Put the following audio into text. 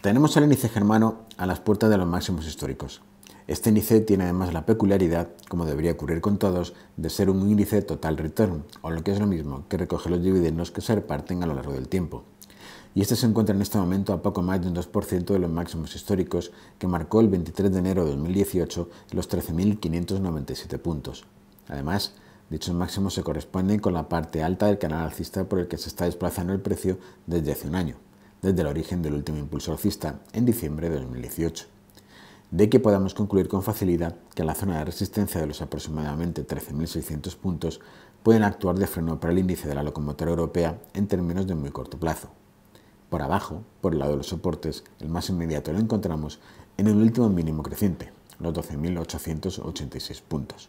Tenemos el índice germano a las puertas de los máximos históricos. Este índice tiene además la peculiaridad, como debería ocurrir con todos, de ser un índice total return, o lo que es lo mismo, que recoge los dividendos que se reparten a lo largo del tiempo. Y este se encuentra en este momento a poco más de un 2% de los máximos históricos que marcó el 23 de enero de 2018 los 13.597 puntos. Además, dichos máximos se corresponden con la parte alta del canal alcista por el que se está desplazando el precio desde hace un año desde el origen del último impulso alcista en diciembre de 2018, de que podamos concluir con facilidad que la zona de resistencia de los aproximadamente 13.600 puntos pueden actuar de freno para el índice de la locomotora europea en términos de muy corto plazo. Por abajo, por el lado de los soportes, el más inmediato lo encontramos en el último mínimo creciente, los 12.886 puntos.